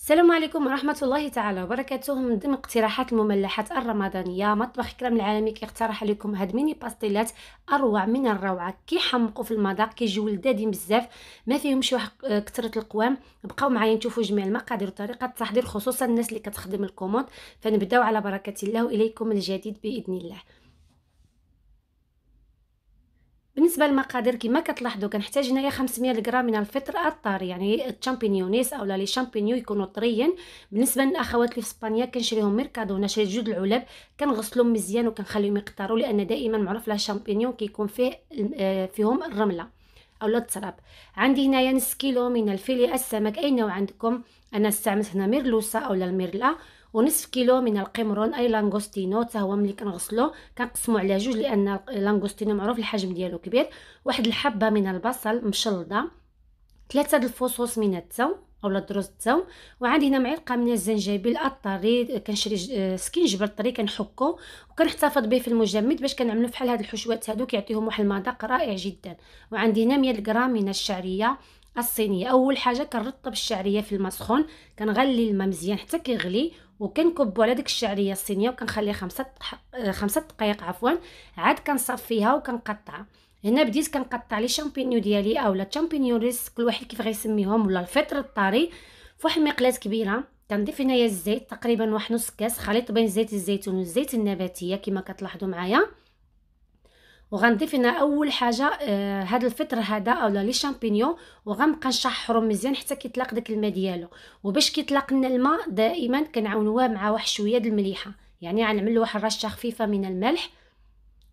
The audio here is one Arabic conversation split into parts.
السلام عليكم ورحمة الله تعالى وبركاته من ضمن اقتراحات المملحات الرمضانية مطبخ كرام العالمي كيقترح عليكم هاد ميني باستيلات أروع من الروعة كيحمقوا في المذاق كيجيو لدادين بزاف ما فيهمش واحد آه، كثرة القوام بقاو معايا نشوفوا جميع المقادير وطريقة التحضير خصوصا الناس اللي كتخدم الكوموند فنبداو على بركة الله وإليكم الجديد بإذن الله بالنسبه للمقادير كما كتلاحظوا كنحتاج هنايا 500 غرام من الفطر الطار يعني الشامبينيونيس اولا لي شامبينيو يكونوا طريين بالنسبه للاخوات اللي في اسبانيا كنشريهم ميركادو هنا شريت جوج العلب كنغسلهم مزيان وكنخليهم يقطروا لان دائما معروف لا شامبينيون كيكون فيه آه، فيهم الرمله اولا التراب عندي هنايا نص كيلو من الفيلي السمك اي نوع عندكم انا استعملت هنا ميرلوسا اولا الميرلا ونصف كيلو من القمرون اي لانغوستينو حتى هو ملي كنغسلو كنقسمو على جوج لان لانغوستينو معروف الحجم ديالو كبير واحد الحبه من البصل مشلضه ثلاثه الفصوص من الثوم اولا دروز الثوم وعندي هنا معلقه من الزنجبيل الطري كنشري آه، سكينجبر الطري كنحكو وكنحتفظ به في المجمد باش كنعملو فحال هاد الحشوات هادو كيعطيهم واحد المذاق رائع جدا وعندي هنا 100 غرام من الشعريه الصينيه اول حاجه كنرطب الشعريه في الماء سخون كنغلي الماء مزيان حتى كيغلي وكنكبو على ديك الشعريه الصينيه وكنخليها خمسة آه، خمسة دقائق عفوا عاد كنصفيها وكنقطعها هنا بديت كنقطع لي شامبينيو ديالي اولا شامبينيو ريس كل واحد كيف غيسميهم ولا الفطر الطري فواحد المقلاه كبيره كنضيف هنايا الزيت تقريبا واحد نص كاس خليط بين زيت الزيتون والزيت النباتيه كما كتلاحظوا معايا وغنضيف هنا اول حاجه آه هاد الفطر هذا اولا لي شامبينيون وغنبقى نشحرو مزيان حتى كيطلق داك الماء ديالو وباش كيطلق لنا الماء دائما كنعاونوه مع واحد شويه د المليحه يعني غنعمل واحد الرشه خفيفه من الملح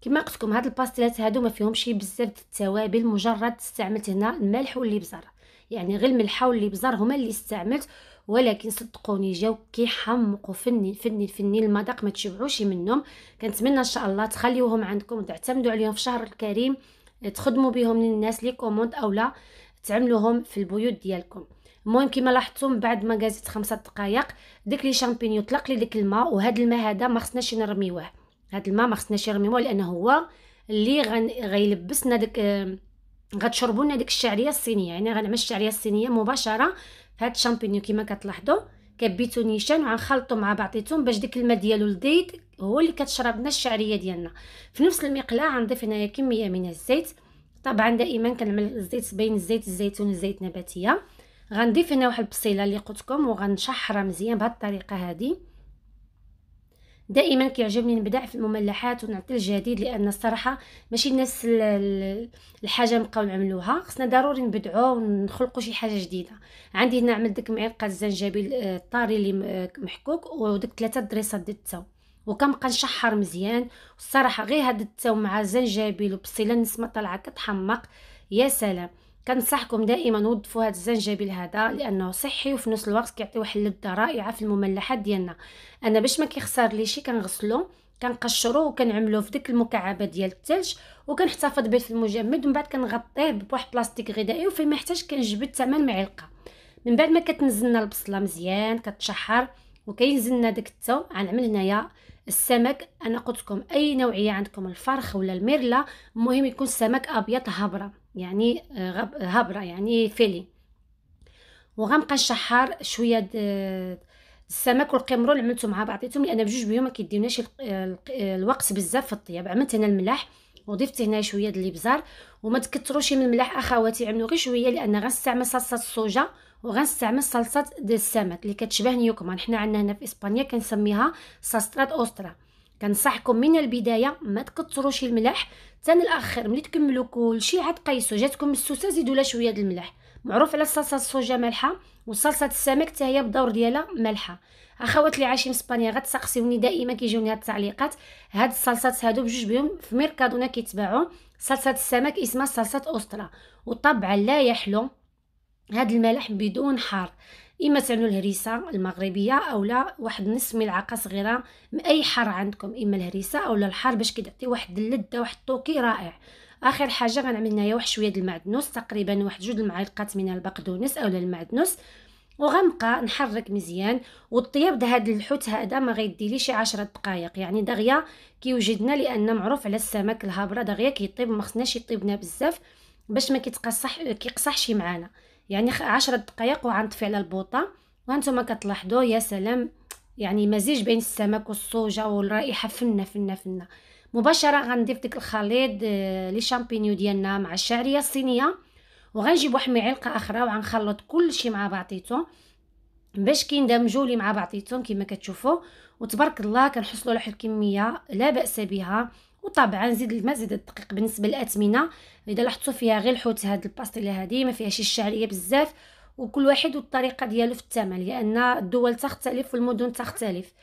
كما قلت لكم هاد الباستيلات هادو ما فيهمش بزاف د التوابل مجرد استعملت هنا الملح والابزار يعني غير الملحه بزار هما اللي استعملت ولكن صدقوني جاو كيحمقوا فني فني فني المذاق ما تشبعوش منهم كنتمنى ان شاء الله تخليوهم عندكم وتعتمدوا عليهم في شهر الكريم آه، تخدموا بهم للناس لي كوموند اولا تعملوهم في البيوت ديالكم المهم كما لاحظتم من بعد ما غازيت خمسة دقائق داك لي شامبينيو طلق لي داك الماء وهذا الماء هذا ما خصناش نرميوه هذا الماء ما خصناش نرميوه لانه هو اللي غن... غيلبسنا داك آه، غتشربوا لنا ديك الشعريه الصينيه يعني غنعمل الشعريه الصينيه مباشره فهاد هاد الشامبينيو كما كتلاحظوا كبيتو نيشان وغنخلطو مع بعضيتهم باش ديك الماء ديالو الزيت هو اللي كتشرب لنا الشعريه ديالنا في نفس المقلاة غنضيف هنايا كميه من الزيت طبعا دائما كنعمل الزيت بين الزيت الزيتون والزيت النباتيه غنضيف هنا واحد البصيله اللي قلتكم وغنشحرها مزيان بهاد الطريقه هذه دائما كيعجبني نبدع في المملحات ونعطي الجديد لان الصراحه ماشي الناس الحاجه نبقاو نعملوها خصنا ضروري نبدعو ونخلقوا شي حاجه جديده عندي هنا عملت ديك معلقه الزنجبيل آه، الطاري اللي آه، محكوك وديك ثلاثه دريسات ديال التاو وكنبقى نشحر مزيان الصراحه غير هاد التاو مع الزنجبيل وبصيله النسمه طالعه كتحمق يا سلام كنصحكم دائما نوظفوا هذا الزنجبيل هذا لانه صحي وفي نفس الوقت كيعطي واحد اللذه رائعه في المملحات ديالنا انا باش ما كيخسر لي شي كنغسلو كنقشرو وكنعملوه في ديك المكعبه ديال الثلج وكنحتفظ به في المجمد ومن بعد كنغطيه بواحد بلاستيك غذائي وفي ما يحتاج كنجبد ثمن معلقه من بعد ما كتنزلنا البصله مزيان كتشحر وكينزلنا داك الثوم غنعمل هنايا السمك انا قلت لكم اي نوعيه عندكم الفرخ ولا الميرلا المهم يكون السمك ابيض هبره يعني آه، هبره يعني فيلي وغنبقى نشحر شويه السمك والقمرون عملتهم مع بعضيتهم لان بجوج بهم ما كيديوناش الوقت بزاف في الطياب عملت هنا الملح وضفت هنا شويه د الابزار وما تكثروش من الملح اخواتي عملوا غير شويه لان غنستعمل صلصه الصوجه وغنستعمل صلصه ديال السمك اللي كتشبه نيوكما يعني حنا عندنا هنا في اسبانيا كنسميها ساسترات اوسترا كنصحكم من البدايه ما تكثروش الملح حتى الاخر ملي تكملوا كلشي عاد قيسوا جاتكم السوسه زيدوا لها شويه ديال الملح معروف على صلصه الصوجه مالحه وصلصه السمك حتى هي بدور ديالها مالحه اخوات اللي عايشين في اسبانيا غتسقسيوني دائما كيجوني هاد التعليقات هاد الصلصات هادو بجوج بهم في ميركادونا كيتباعوا صلصه السمك اسمها صلصه اوسترا وطبعا لا يحلو هاد الملح بدون حار اما تعملوا الهريسه المغربيه اولا واحد نص ملعقه صغيره من اي حار عندكم اما الهريسه اولا الحار باش كتعطي واحد اللذه واحد الطوكي رائع اخر حاجه غنعمل هنايا واحد شويه د المعدنوس تقريبا واحد جوج المعالقات من البقدونس اولا المعدنوس وغنبقى نحرك مزيان والطياب ده هاد الحوت هذا ما غيديليش شي 10 دقائق يعني دغيا كيوجدنا لان معروف على السمك الهابره دغيا كيطيب ما خصناش يطيبنا بزاف باش ما كيتقصح كيقصحش معانا يعني عشرة دقائق وغنطفي على البوطه وهانتوما كتلاحظوا يا سلام يعني مزيج بين السمك والصوجه والرائحه فنه فنه فنه مباشره غنضيف ديك الخليط آه، لي شامبينيو ديالنا مع الشعريه الصينيه وغنجيب واحد المعلقه اخرى وغنخلط كلشي مع بعضيتو باش كيندمجوا لي مع بعضيتهم كما كتشوفوا وتبارك الله كنحصلوا على واحد الكميه لا باس بها وطبعا زيد الماء زيد الدقيق بالنسبه للاثمنه اذا لاحظتوا فيها غير الحوت هاد الباستيله هذه ما فيهاش الشعريه بزاف وكل واحد والطريقه ديالو في الثمن لان الدول تختلف والمدن تختلف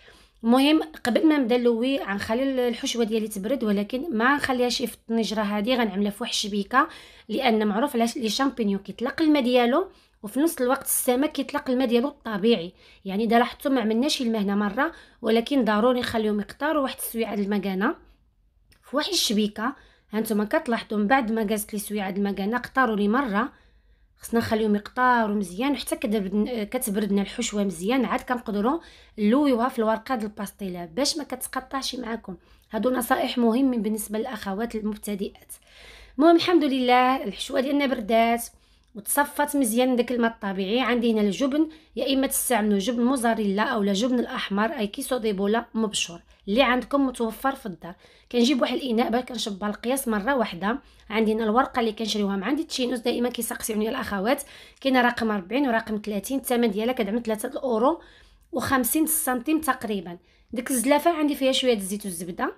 المهم قبل ما نبدا نلوي غنخلي الحشوه ديالي تبرد ولكن ما غنخليهاش في الطنجره هذه غنعملها في واحد الشبيكه لان معروف علاش لي شامبينيو كيطلق الماء ديالو وفي نفس الوقت السمك كيطلق الماء ديالو الطبيعي يعني اذا لاحظتوا ما عملناش الماء هنا مره ولكن ضروري نخليهم يقطروا واحد السويعه د المكانه فواحد الشبيكه هانتوما كتلاحظوا من بعد ما قاست لي سويعه المكانه قطاروا لي مره خصنا نخليهم يقطاروا مزيان حتى كتبردنا الحشوه مزيان عاد كنقدروا نلويوها في الورقه ديال الباستيلا باش ما كتقطعش معاكم هادو نصائح مهمين بالنسبه للاخوات المبتدئات المهم الحمد لله الحشوه ديالنا بردات وتصفات مزيان داك الماء الطبيعي عندي هنا الجبن يا اما تستعملوا جبن موزاريلا اولا جبن الاحمر اي كيسو ديبولا مبشور اللي عندكم متوفر في الدار كنجيب واحد الاناء باش كنشبها القياس مره واحده عندي هنا الورقه اللي كنشريوها من عندي تشينوس دائما كيسقسيو عليا الاخوات كاينه رقم 40 ورقم 30 الثمن ديالها كدعم 3 الاورو و50 سنتيم تقريبا ديك الزلافه عندي فيها شويه الزيت والزبده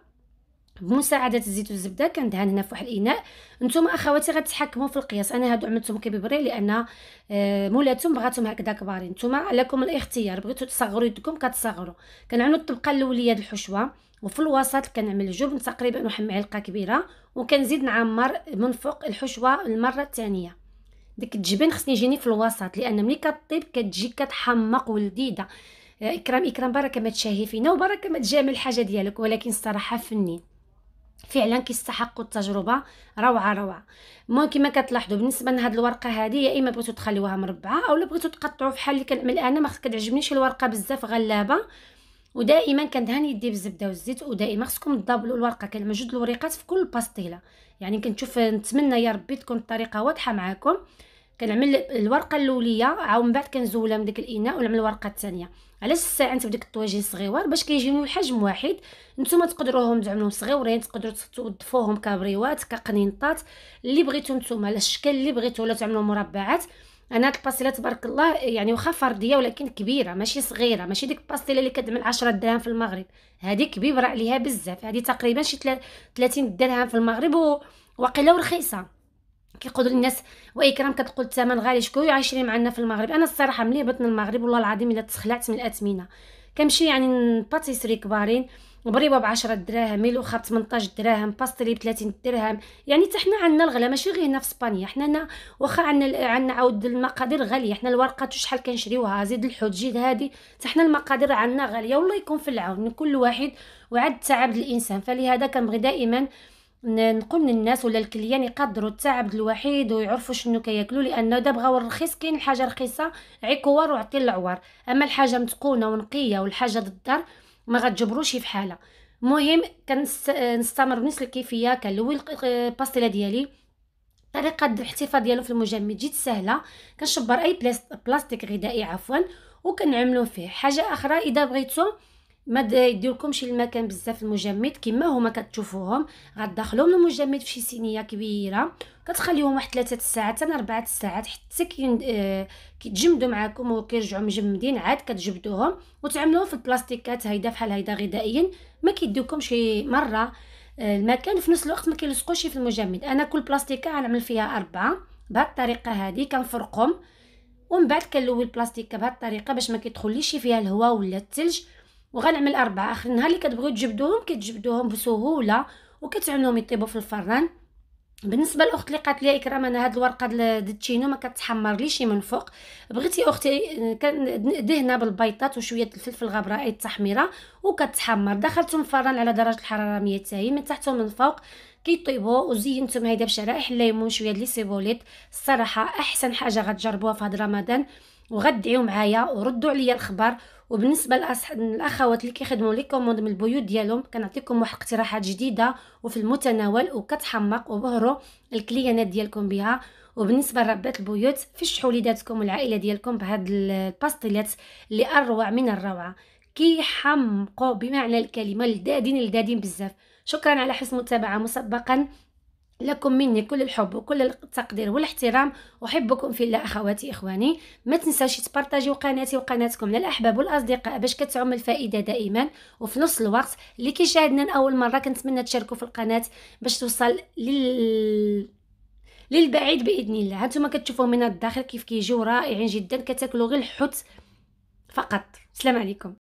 بمساعده الزيت والزبده كندهن هنا في واحد الاناء نتوما اخواتي غتحكموا في القياس انا هادو عملتهم كبيبري لان آه، مولاتهم بغاتهم هكذا كبارين نتوما لكم الاختيار بغيتو تصغروا يدكم كتصغروا كنعملوا الطبقه الاوليه د الحشوه وفي الوسط كنعمل الجبن تقريبا واحد معلقه كبيره وكنزيد نعمر من فوق الحشوه المره الثانيه ديك الجبن خصني يجيني في الوسط لان ملي كطيب كتجي كتحمق ولذيذه آه، اكرام اكرام بركه ما تشهي فينا وبركه ما تجامل الحاجه ديالك ولكن الصراحه فنين فعلا كيستحقوا التجربه روعه روعه المهم كما كتلاحظوا بالنسبه لهاد الورقه هذه يا اما بغيتو تخليوها مربعه اولا بغيتو تقطعوا فحال اللي كنعمل انا ما كتعجبنيش الورقه بزاف غلابه ودائما كندهن يدي بالزبده والزيت ودائما خصكم تضابلوا الورقه كنعمل جوج الوريقات في كل باستيله يعني كنشوف نتمنى يا ربي تكون الطريقه واضحه معاكم كنعمل الورقه الاوليه عاود من بعد كنزولها من داك الاناء ونعمل الورقه الثانيه علاش استعنت بديك الطواجين صغيوار باش كيجيو حجم واحد نتوما تقدروهم تعملوهم صغيورين تقدروا تضفوهم كبريوات كقنينطات اللي بغيتو نتوما على الشكل اللي بغيتو ولا تعملوا مربعات انا هاد الباستيله تبارك الله يعني واخا فرديه ولكن كبيره ماشي صغيره ماشي ديك الباستيله اللي كتعمل 10 درهم في المغرب هذه كبيره عليها بزاف هذه تقريبا شي 30 درهم في المغرب وقيله ورخيصه كيقولوا الناس واكرام كتقول الثمن غالي شكون يعيشني معنا في المغرب انا الصراحه ملي بطن المغرب والله العظيم الا تخلعت من الاثمنه كنمشي يعني باتيسري كبارين بريبه ب 10 دراهم ميلو ب 18 دراهم باستري ب 30 درهم يعني حتى حنا عندنا الغلا ماشي غير هنا في اسبانيا حنا هنا واخا عندنا عندنا عاود المقادير غاليه حنا الورقه شحال كنشريوها زيد الحوت زيد هادي حتى حنا المقادير عندنا غاليه والله يكون في العون كل واحد وعد تعب الانسان فلهذا كنبغي دائما نقول للناس ولا الكليان يقدروا عبد الوحيد ويعرفوا شنو كياكلوا لانه دابا بغاو الرخيص كاين حاجه رخيصه عي كوار وعطي العوار اما الحاجه متقونه ونقيه والحاجه للدار ما غتجبروش في حاله مهم كنستمر بنفس الكيفيه كنلوي الباستيلا آه، ديالي طريقه الاحتفاظ ديالو في المجمد جد سهله كنشبر اي بلاستيك غذائي عفوا وكنعملو فيه حاجه اخرى اذا بغيتو ما يديركمش المكان بزاف المجمد كما هما كتشوفوهم غتدخلوهم المجمد في شي صينيه كبيره كتخليهم واحد 3 الساعات حتى 4 ساعات حتى آه، كيتجمدوا معاكم وكيرجعوا مجمدين عاد كتجبدوهم وتعملوهم في البلاستيكات هيدا بحال هيدا غذائيا ما كيديوكمش مره آه، المكان في نفس الوقت ما كيلصقوش في المجمد انا كل بلاستيكه غنعمل فيها اربعه بهاد الطريقه هذه كنفرقهم ومن بعد كنلوي البلاستيكه بهاد الطريقه باش ما كيدخليش فيها الهواء ولا الثلج وغنعمل أربعة آخر النهار اللي كتبغيو تجبدوهم كتجبدوهم بسهولة وكتعملوهم يطيبوا في الفران بالنسبه لاخت اللي قالت لي اكرام انا هاد الورقه ديال التشينو ما كتحمر ليش من فوق بغيتي اختي آه، دهنا بالبيضات وشويه الفلفل غبراء إيه، التحميره وكتحمر دخلتهم الفران على درجه الحراره 200 من تحت ومن فوق كيطيبوا وزينتهم هيدا بشرائح الليمون شويه ديال السيبوليت الصراحه احسن حاجه غتجربوها في هاد رمضان وغدعيو معايا وردوا عليا الخبر وبالنسبه للاخوات اللي كيخدموا لي كوموند من البيوت ديالهم كنعطيكم واحد اقتراحات جديده وفي المتناول وكتحمق وبهروا الكليانات ديالكم بها وبالنسبه لربات البيوت فشحوا وليداتكم والعائله ديالكم بهاد الباستيلات اللي اروع من الروعه كيحمقوا بمعنى الكلمه لدادين لدادين بزاف شكرا على حسن المتابعه مسبقا لكم مني كل الحب وكل التقدير والاحترام احبكم في الله اخواتي اخواني ما تنساوش تبارطاجيو قناتي وقناتكم للاحباب والاصدقاء باش كتعم الفائده دائما وفي نفس الوقت اللي كيشاهدنا لاول مره كنتمنى تشاركوا في القناه باش توصل لل للبعيد باذن الله هانتوما كتشوفوه من الداخل كيف كيجيو رائعين جدا كتاكلوا غير الحوت فقط السلام عليكم